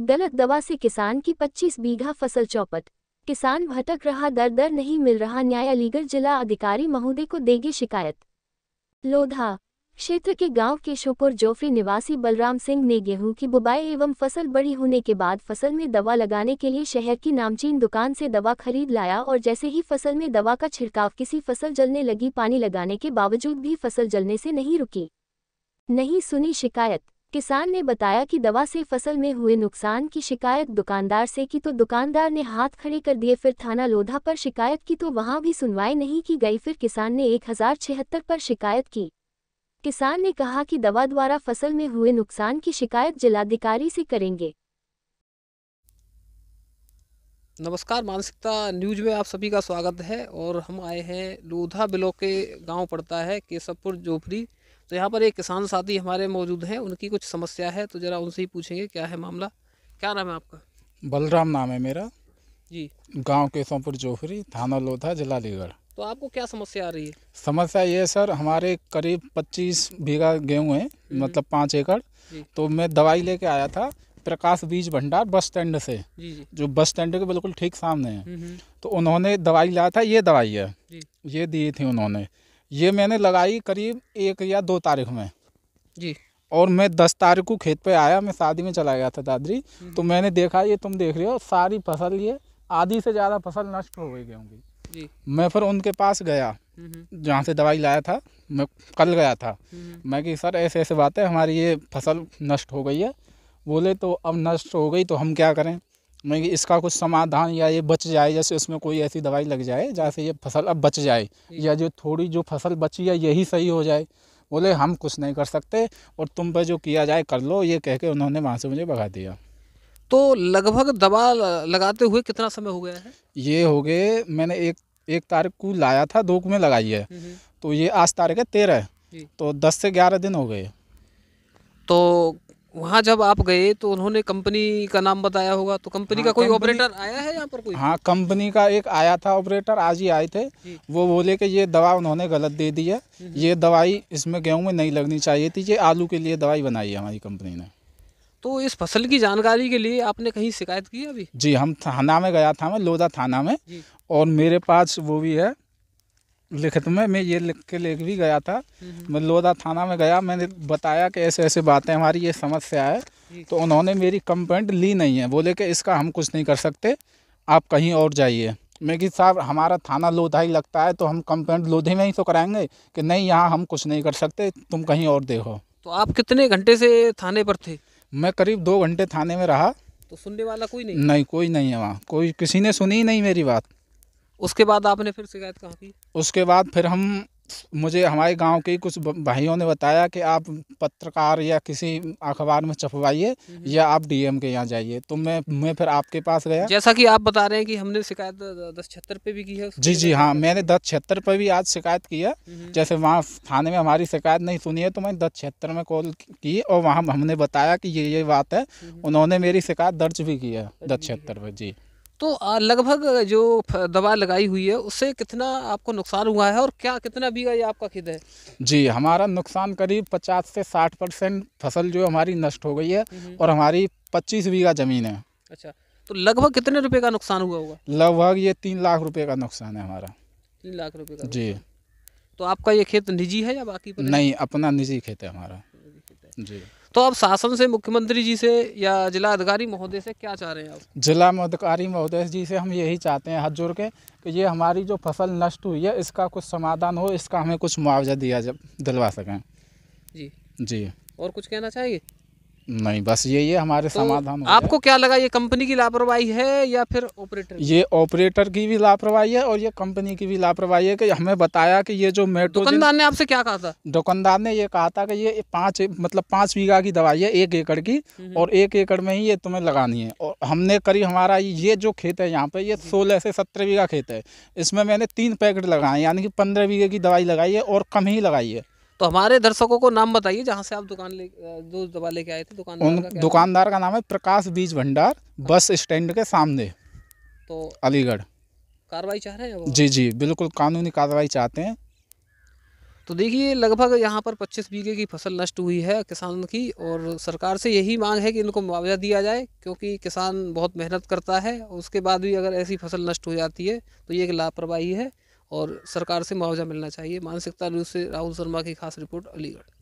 गलत दवा से किसान की 25 बीघा फसल चौपट किसान भटक रहा दर दर नहीं मिल रहा न्याय अलीगढ़ जिला अधिकारी महोदय को देगी शिकायत लोधा क्षेत्र के गांव केशोपुर जोफरी निवासी बलराम सिंह ने गेहूं की बुबाई एवं फसल बड़ी होने के बाद फसल में दवा लगाने के लिए शहर की नामचीन दुकान से दवा खरीद लाया और जैसे ही फसल में दवा का छिड़काव किसी फसल जलने लगी पानी लगाने के बावजूद भी फसल जलने से नहीं रुकी नहीं सुनी शिकायत किसान ने बताया कि दवा से फसल में हुए नुकसान की शिकायत दुकानदार से की तो दुकानदार ने हाथ खड़े कर दिए फिर थाना लोधा पर शिकायत की तो वहां भी सुनवाई नहीं की गई फिर किसान ने एक हजार छिहत्तर पर शिकायत की किसान ने कहा कि दवा द्वारा फसल में हुए नुकसान की शिकायत जिलाधिकारी से करेंगे नमस्कार मानसिकता न्यूज में आप सभी का स्वागत है और हम आए हैं लोधा बिलो के गांव पड़ता है केशवपुर जोफरी तो यहाँ पर एक किसान साथी हमारे मौजूद हैं उनकी कुछ समस्या है तो ज़रा उनसे ही पूछेंगे क्या है मामला क्या नाम है आपका बलराम नाम है मेरा जी गांव केशवपुर जोफरी थाना लोधा जिला अलीगढ़ तो आपको क्या समस्या आ रही है समस्या ये सर हमारे करीब पच्चीस बीघा गेहूँ है हम्म। मतलब पाँच एकड़ तो मैं दवाई लेके आया था प्रकाश बीज भंडार बस स्टैंड से जो बस स्टैंड के बिल्कुल ठीक सामने है हम्म, हम्म। तो उन्होंने दवाई लाया था ये दवाई है ये दी थी उन्होंने ये मैंने लगाई करीब एक या दो तारीख में जी और मैं दस तारीख को खेत पे आया मैं शादी में चला गया था दादरी हम्म। तो मैंने देखा ये तुम देख रहे हो सारी फसल ये आधी से ज़्यादा फसल नष्ट हो गई होंगी मैं फिर उनके पास गया जहाँ से दवाई लाया था मैं कल गया था मैं कि सर ऐसे ऐसे बात है हमारी ये फसल नष्ट हो गई है बोले तो अब नष्ट हो गई तो हम क्या करें मैं इसका कुछ समाधान या ये बच जाए जैसे उसमें कोई ऐसी दवाई लग जाए जैसे ये फसल अब बच जाए या जो थोड़ी जो फसल बची है यही सही हो जाए बोले हम कुछ नहीं कर सकते और तुम पर जो किया जाए कर लो ये कह के उन्होंने वहाँ से मुझे भगा दिया तो लगभग दवा लगाते हुए कितना समय हो गया है ये हो गए मैंने एक एक तारीख को लाया था धूप में लगाई है हम्म, हम्म। तो ये आज तारीख है तेरह तो दस से ग्यारह दिन हो गए तो वहाँ जब आप गए तो उन्होंने कंपनी का नाम बताया होगा तो कंपनी हाँ, का कोई ऑपरेटर आया है यहाँ पर कोई हाँ कंपनी का एक आया था ऑपरेटर आज ही आए थे वो बोले कि ये दवा उन्होंने गलत दे दी है हम्म, हम्म। ये दवाई इसमें गेहूँ में नहीं लगनी चाहिए थी ये आलू के लिए दवाई बनाई है हमारी कंपनी ने तो इस फसल की जानकारी के लिए आपने कहीं शिकायत की अभी जी हम थाना में गया था मैं लोधा थाना में और मेरे पास वो भी है लिखित में मैं ये लिख के लेके भी गया था हम्म। मैं लोधा थाना में गया मैंने बताया कि ऐसे ऐसे बातें हमारी ये समस्या है तो उन्होंने मेरी कंप्लेंट ली नहीं है बोले कि इसका हम कुछ नहीं कर सकते आप कहीं और जाइए मैं कि साहब हमारा थाना लोधा ही लगता है तो हम कंप्लेंट लोधे में ही तो कराएंगे कि नहीं यहाँ हम कुछ नहीं कर सकते तुम कहीं और देखो तो आप कितने घंटे से थाने पर थे मैं करीब दो घंटे थाने में रहा तो सुनने वाला कोई नहीं नहीं कोई नहीं है वहाँ कोई किसी ने सुनी ही नहीं मेरी बात उसके बाद आपने फिर शिकायत कहाँ की उसके बाद फिर हम मुझे हमारे गांव के कुछ भाइयों ने बताया कि आप पत्रकार या किसी अखबार में छपवाइए हम्म। या आप डीएम के यहाँ जाइए तो मैं मैं फिर आपके पास गया जैसा कि आप बता रहे हैं कि हमने शिकायत दस छिहत्तर पे भी की है जी जी हाँ मैंने दस छिहत्तर पे भी आज शिकायत की है हम्म। जैसे वहाँ थाने में हमारी शिकायत नहीं सुनी है तो मैंने दस छिहत्तर में कॉल की और वहाँ हमने बताया कि ये ये बात है हम्म। उन्होंने मेरी शिकायत दर्ज भी की है दस छिहत्तर पर जी तो लगभग जो दवा लगाई हुई है उससे कितना आपको नुकसान हुआ है और क्या कितना बीघा ये आपका खेत है जी हमारा नुकसान करीब 50 से 60 परसेंट फसल जो हमारी नष्ट हो गई है हम्म। और हमारी 25 बीघा ज़मीन है अच्छा तो लगभग कितने रुपए का नुकसान हुआ होगा लगभग ये तीन लाख रुपये का नुकसान है हमारा तीन लाख रुपये का जी तो आपका ये खेत निजी है या बाकी नहीं अपना निजी खेत है हमारा जी तो आप शासन से मुख्यमंत्री जी से या जिला अधिकारी महोदय से क्या चाह रहे हैं आप जिला अधिकारी महोदय जी से हम यही चाहते हैं हाथ जोड़ के कि ये हमारी जो फसल नष्ट हुई है इसका कुछ समाधान हो इसका हमें कुछ मुआवजा दिया जब दिलवा सकें जी जी और कुछ कहना चाहिए नहीं बस यही है हमारे तो समाधान आपको क्या लगा ये कंपनी की लापरवाही है या फिर ऑपरेटर ये ऑपरेटर की भी लापरवाही है और ये कंपनी की भी लापरवाही है कि हमें बताया कि ये जो मेट्रो दुकानदार ने आपसे क्या कहा था दुकानदार ने ये कहा था कि ये पाँच मतलब पाँच बीघा की दवाई है एक एकड़ की हम्म। और एक एकड़ में ही ये तुम्हें लगानी है और हमने करी हमारा ये जो खेत है यहाँ पे ये सोलह से सत्रह बीघा खेत है इसमें मैंने तीन पैकेट लगाए यानी कि पंद्रह बीघे की दवाई लगाई है और कम ही लगाई है तो हमारे दर्शकों को नाम बताइए जहाँ से आप दुकान ले दो दवा लेके आए थे दुकानदार दुकानदार का नाम है प्रकाश बीज भंडार हाँ। बस स्टैंड के सामने तो अलीगढ़ कार्रवाई चाह रहे हैं जी जी बिल्कुल कानूनी कार्रवाई चाहते हैं तो देखिए लगभग यहाँ पर 25 बीघे की फसल नष्ट हुई है किसान की और सरकार से यही मांग है कि इनको मुआवजा दिया जाए क्योंकि किसान बहुत मेहनत करता है उसके बाद भी अगर ऐसी फसल नष्ट हो जाती है तो ये एक लापरवाही है और सरकार से मुआवजा मिलना चाहिए मानसिकता न्यूज़ से राहुल शर्मा की खास रिपोर्ट अलीगढ़